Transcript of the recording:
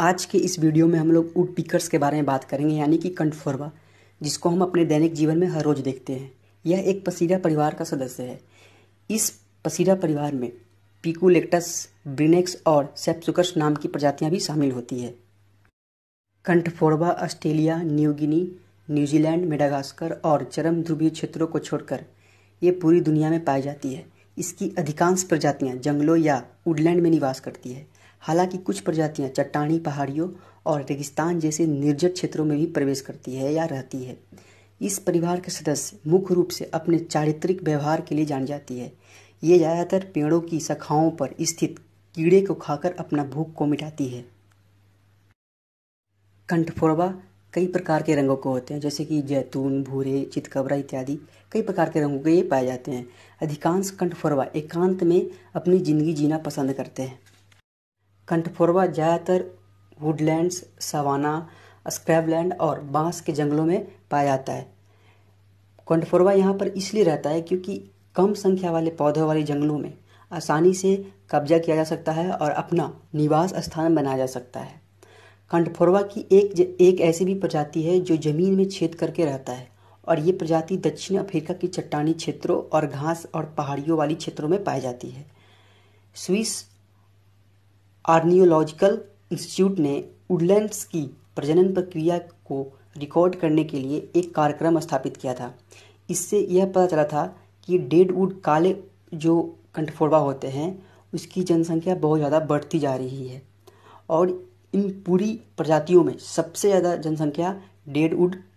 आज के इस वीडियो में हम लोग वुड पिकर्स के बारे में बात करेंगे यानी कि कंठफोरवा जिसको हम अपने दैनिक जीवन में हर रोज़ देखते हैं यह एक पसीरा परिवार का सदस्य है इस पसीरा परिवार में पिकुलेक्टस ब्रिनेक्स और सेप्सुकस नाम की प्रजातियां भी शामिल होती है कंठफोरवा ऑस्ट्रेलिया न्यूगिनी न्यूजीलैंड मेडागास्कर और चरम ध्रुवीय क्षेत्रों को छोड़कर ये पूरी दुनिया में पाई जाती है इसकी अधिकांश प्रजातियां जंगलों या वुडलैंड में निवास करती है हालांकि कुछ प्रजातियां चट्टानी पहाड़ियों और रेगिस्तान जैसे निर्जर क्षेत्रों में भी प्रवेश करती है या रहती है इस परिवार के सदस्य मुख्य रूप से अपने चारित्रिक व्यवहार के लिए जान जाती है ये ज़्यादातर पेड़ों की शाखाओं पर स्थित कीड़े को खाकर अपना भूख को मिटाती है कंठफोरबा कई प्रकार के रंगों के होते हैं जैसे कि जैतून भूरे चितकबरा इत्यादि कई प्रकार के रंगों के ये पाए जाते हैं अधिकांश कंठफोरवा एकांत में अपनी ज़िंदगी जीना पसंद करते हैं कंठफोरवा ज़्यादातर वुडलैंड्स सवाना स्क्रैबलैंड और बांस के जंगलों में पाया जाता है कंठफोरवा यहाँ पर इसलिए रहता है क्योंकि कम संख्या वाले पौधों वाले जंगलों में आसानी से कब्जा किया जा सकता है और अपना निवास स्थान बनाया जा सकता है कंठफोरवा की एक ज, एक ऐसी भी प्रजाति है जो ज़मीन में छेद करके रहता है और ये प्रजाति दक्षिण अफ्रीका की चट्टानी क्षेत्रों और घास और पहाड़ियों वाली क्षेत्रों में पाई जाती है स्विस आर्नियोलॉजिकल इंस्टीट्यूट ने वुडलैंड्स की प्रजनन प्रक्रिया को रिकॉर्ड करने के लिए एक कार्यक्रम स्थापित किया था इससे यह पता चला था कि डेडवुड काले जो कंठफोड़वा होते हैं उसकी जनसंख्या बहुत ज़्यादा बढ़ती जा रही है और इन पूरी प्रजातियों में सबसे ज़्यादा जनसंख्या डेडवुड